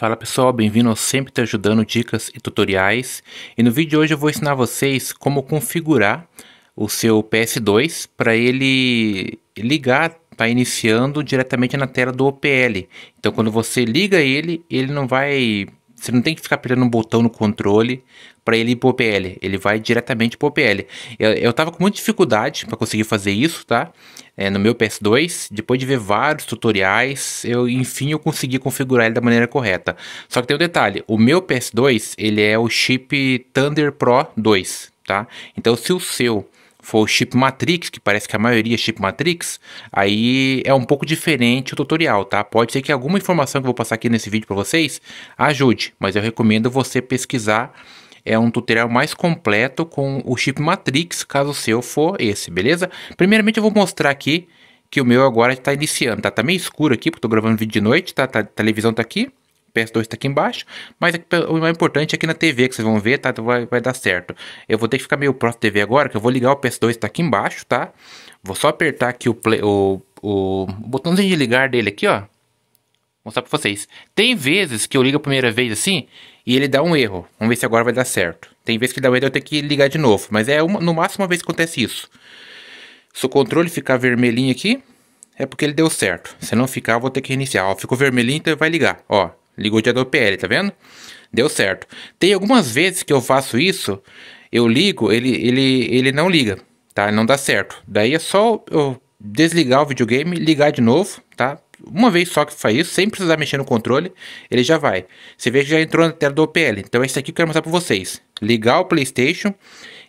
Fala pessoal, bem-vindo ao Sempre Te Ajudando Dicas e Tutoriais. E no vídeo de hoje eu vou ensinar vocês como configurar o seu PS2 para ele ligar, tá iniciando diretamente na tela do OPL. Então quando você liga ele, ele não vai você não tem que ficar apertando um botão no controle para ele ir pro OPL. Ele vai diretamente pro OPL. Eu, eu tava com muita dificuldade para conseguir fazer isso, tá? É, no meu PS2. Depois de ver vários tutoriais, eu enfim eu consegui configurar ele da maneira correta. Só que tem um detalhe. O meu PS2, ele é o chip Thunder Pro 2, tá? Então se o seu for o chip Matrix, que parece que a maioria é chip Matrix, aí é um pouco diferente o tutorial, tá? Pode ser que alguma informação que eu vou passar aqui nesse vídeo para vocês ajude, mas eu recomendo você pesquisar é um tutorial mais completo com o chip Matrix, caso o seu for esse, beleza? Primeiramente eu vou mostrar aqui que o meu agora está iniciando, tá? Tá meio escuro aqui, porque estou gravando vídeo de noite, tá? tá? A televisão tá aqui. PS2 está aqui embaixo, mas é o mais importante é aqui na TV que vocês vão ver, tá? Vai, vai dar certo. Eu vou ter que ficar meio próximo da TV agora, que eu vou ligar o PS2 está aqui embaixo, tá? Vou só apertar aqui o, play, o, o botãozinho de ligar dele aqui, ó. Vou mostrar pra vocês. Tem vezes que eu ligo a primeira vez assim e ele dá um erro. Vamos ver se agora vai dar certo. Tem vezes que dá um erro eu tenho que ligar de novo. Mas é uma, no máximo uma vez que acontece isso. Se o controle ficar vermelhinho aqui, é porque ele deu certo. Se não ficar, eu vou ter que reiniciar. Ó, ficou vermelhinho, então vai ligar. Ó, Ligou o OPL, tá vendo? Deu certo. Tem algumas vezes que eu faço isso, eu ligo, ele, ele, ele não liga, tá? Não dá certo. Daí é só eu desligar o videogame, ligar de novo, tá? Uma vez só que faz isso, sem precisar mexer no controle, ele já vai. Você vê que já entrou na tela do OPL. Então é isso aqui que eu quero mostrar para vocês. Ligar o PlayStation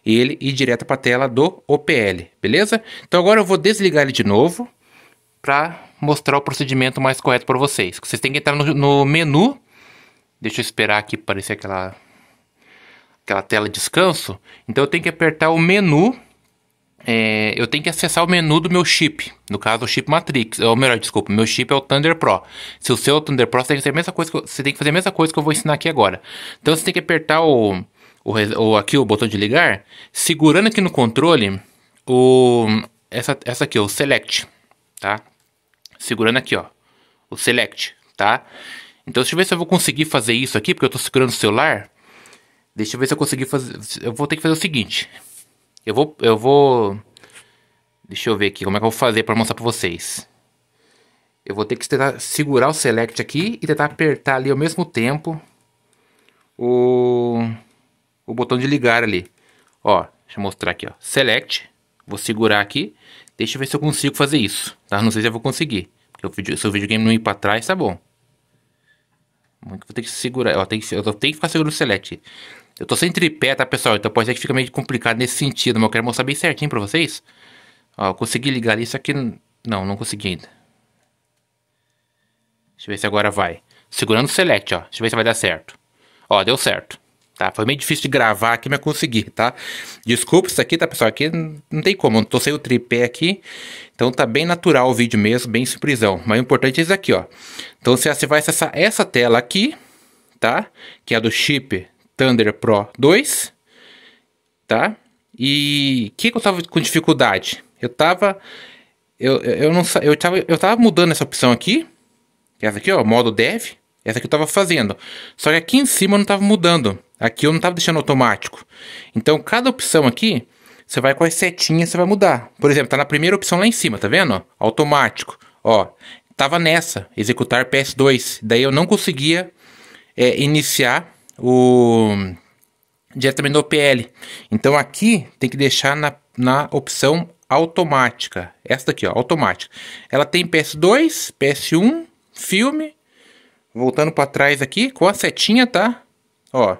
e ele ir direto para a tela do OPL, beleza? Então agora eu vou desligar ele de novo para mostrar o procedimento mais correto para vocês. Vocês têm que entrar no, no menu. Deixa eu esperar aqui aparecer aquela aquela tela de descanso. Então eu tenho que apertar o menu. É, eu tenho que acessar o menu do meu chip. No caso, o chip Matrix. Ou melhor, desculpa, meu chip é o Thunder Pro. Se o seu é o Thunder Pro, você tem que fazer a mesma coisa que eu, você tem que fazer a mesma coisa que eu vou ensinar aqui agora. Então você tem que apertar o, o, o aqui o botão de ligar, segurando aqui no controle o essa essa aqui, o select, tá? segurando aqui, ó, o select, tá? Então deixa eu ver se eu vou conseguir fazer isso aqui, porque eu estou segurando o celular. Deixa eu ver se eu conseguir fazer, eu vou ter que fazer o seguinte. Eu vou, eu vou, deixa eu ver aqui como é que eu vou fazer para mostrar para vocês. Eu vou ter que tentar segurar o select aqui e tentar apertar ali ao mesmo tempo o, o botão de ligar ali. Ó, deixa eu mostrar aqui, ó. Select. Vou segurar aqui. Deixa eu ver se eu consigo fazer isso, tá? Não sei se eu vou conseguir. Porque o vídeo, se o videogame não ir pra trás, tá bom. Vou ter que segurar. eu tenho que ficar segurando o select. Eu tô sem tripé, tá, pessoal? Então pode ser que fica meio complicado nesse sentido. Mas eu quero mostrar bem certinho pra vocês. Ó, eu consegui ligar isso aqui. Não, não consegui ainda. Deixa eu ver se agora vai. Segurando o select, ó. Deixa eu ver se vai dar certo. Ó, deu certo tá? Foi meio difícil de gravar aqui, mas consegui, tá? Desculpa isso aqui, tá, pessoal? Aqui não tem como, não tô sem o tripé aqui. Então tá bem natural o vídeo mesmo, bem simplesão. Mas o importante é isso aqui, ó. Então você vai acessar essa tela aqui, tá? Que é do chip Thunder Pro 2, tá? E o que, que eu tava com dificuldade? Eu tava... Eu, eu, não, eu, tava, eu tava mudando essa opção aqui, é essa aqui, ó, modo dev, essa que eu estava fazendo. Só que aqui em cima eu não estava mudando. Aqui eu não estava deixando automático. Então, cada opção aqui, você vai com as setinhas, você vai mudar. Por exemplo, tá na primeira opção lá em cima, tá vendo? Automático. Ó, tava nessa, executar PS2. Daí eu não conseguia é, iniciar o diretamente do OPL. Então aqui tem que deixar na, na opção automática. Esta aqui, ó, automática. Ela tem PS2, PS1, filme voltando para trás aqui, com a setinha, tá? Ó,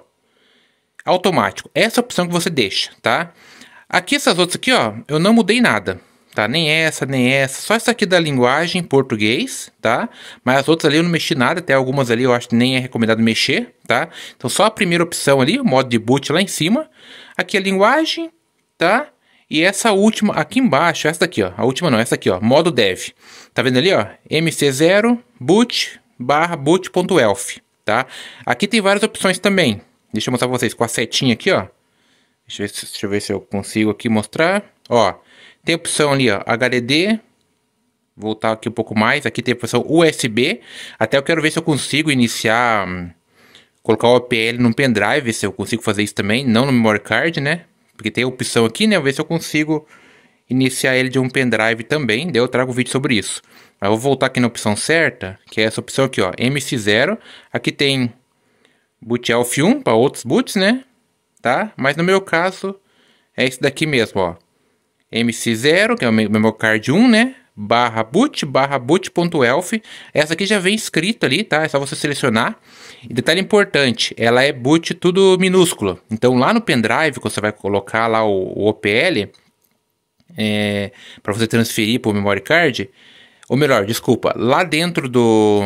automático. Essa é a opção que você deixa, tá? Aqui essas outras aqui, ó, eu não mudei nada, tá? Nem essa, nem essa, só essa aqui da linguagem português, tá? Mas as outras ali eu não mexi nada, até algumas ali eu acho que nem é recomendado mexer, tá? Então só a primeira opção ali, o modo de boot lá em cima. Aqui a linguagem, tá? E essa última aqui embaixo, essa daqui, ó, a última não, essa aqui, ó, modo dev. Tá vendo ali, ó? MC0 boot barra boot.elf, tá? Aqui tem várias opções também. Deixa eu mostrar pra vocês com a setinha aqui, ó. Deixa eu, ver se, deixa eu ver se eu consigo aqui mostrar. Ó, tem opção ali, ó, HDD. Voltar aqui um pouco mais. Aqui tem a opção USB. Até eu quero ver se eu consigo iniciar... Hum, colocar o OPL no pendrive, se eu consigo fazer isso também. Não no memory card, né? Porque tem a opção aqui, né? Eu ver se eu consigo iniciar ele de um pendrive também, daí eu trago um vídeo sobre isso. eu vou voltar aqui na opção certa, que é essa opção aqui, ó, MC0. Aqui tem boot elf 1 para outros boots, né? Tá? Mas no meu caso é esse daqui mesmo, ó. MC0, que é o meu card 1, né? barra boot, barra boot.elf. Essa aqui já vem escrita ali, tá? É só você selecionar. E detalhe importante, ela é boot tudo minúsculo. Então lá no pendrive, quando você vai colocar lá o, o OPL, é, para você transferir para o memory card. Ou melhor, desculpa, lá dentro do.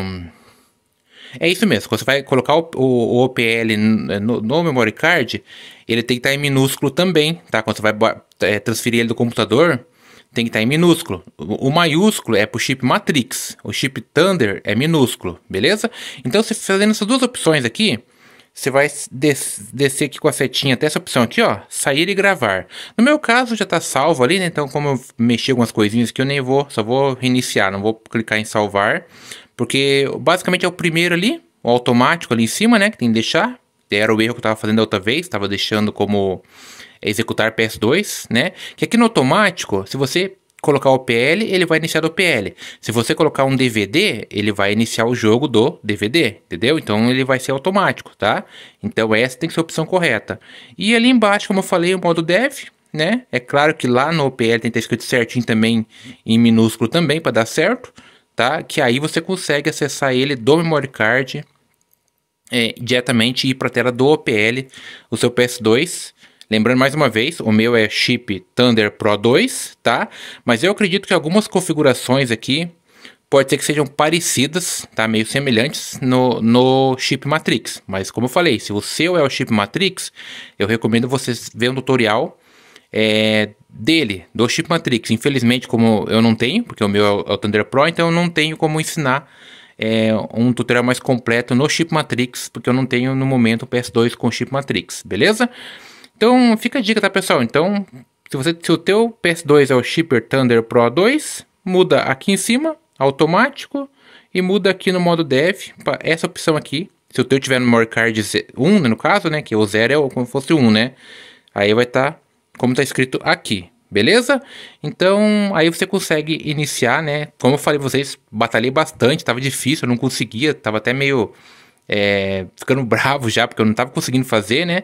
É isso mesmo, quando você vai colocar o, o, o OPL é, no, no, memory card, ele tem que estar tá em minúsculo também, tá? Quando você vai é, transferir ele do computador, tem que estar tá em minúsculo. O, o maiúsculo é para o chip Matrix, o chip Thunder é minúsculo, beleza? Então, você fazendo essas duas opções aqui, você vai des descer aqui com a setinha até essa opção aqui, ó, sair e gravar. No meu caso já está salvo ali, né? Então como eu mexi algumas coisinhas que eu nem vou, só vou reiniciar, não vou clicar em salvar, porque basicamente é o primeiro ali, o automático ali em cima, né, que tem que deixar. Era o erro que eu estava fazendo da outra vez, estava deixando como executar PS2, né? Que aqui no automático, se você colocar o PL ele vai iniciar do PL Se você colocar um DVD, ele vai iniciar o jogo do DVD, entendeu? Então ele vai ser automático, tá? Então essa tem que ser a opção correta. E ali embaixo, como eu falei, o modo dev, né? É claro que lá no PL tem que estar escrito certinho também em minúsculo também para dar certo, tá? Que aí você consegue acessar ele do memory card é, diretamente ir para a tela do OPL, o seu PS2 Lembrando mais uma vez, o meu é chip Thunder Pro 2, tá? Mas eu acredito que algumas configurações aqui pode ser que sejam parecidas, tá? Meio semelhantes no, no chip Matrix. Mas como eu falei, se o seu é o chip Matrix, eu recomendo vocês ver um tutorial é, dele, do chip Matrix. Infelizmente, como eu não tenho, porque o meu é, é o Thunder Pro, então eu não tenho como ensinar é, um tutorial mais completo no chip Matrix, porque eu não tenho no momento o PS2 com chip Matrix, beleza? Então fica a dica, tá, pessoal? Então, se, você, se o teu PS2 é o Shipper Thunder Pro 2, muda aqui em cima, automático, e muda aqui no modo dev, para essa opção aqui. Se o teu tiver no memory card 1, no caso, né, que o 0 é como se fosse 1, né? Aí vai estar tá, como está escrito aqui, beleza? Então, aí você consegue iniciar, né? Como eu falei pra vocês, batalhei bastante, tava difícil, eu não conseguia, tava até meio é, ficando bravo já, porque eu não tava conseguindo fazer, né?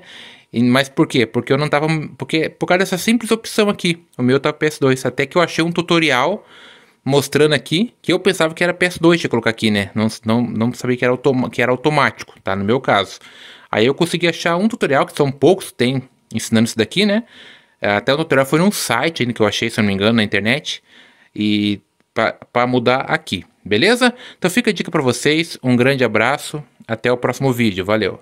mas por quê? Porque eu não tava. Porque, por causa dessa simples opção aqui. O meu tá PS2. Até que eu achei um tutorial mostrando aqui que eu pensava que era PS2 de colocar aqui, né? Não, não, não sabia que era, que era automático, tá? No meu caso. Aí eu consegui achar um tutorial, que são poucos, tem ensinando isso daqui, né? Até o tutorial foi num site ainda que eu achei, se eu não me engano, na internet. E para mudar aqui, beleza? Então fica a dica para vocês, um grande abraço, até o próximo vídeo, valeu!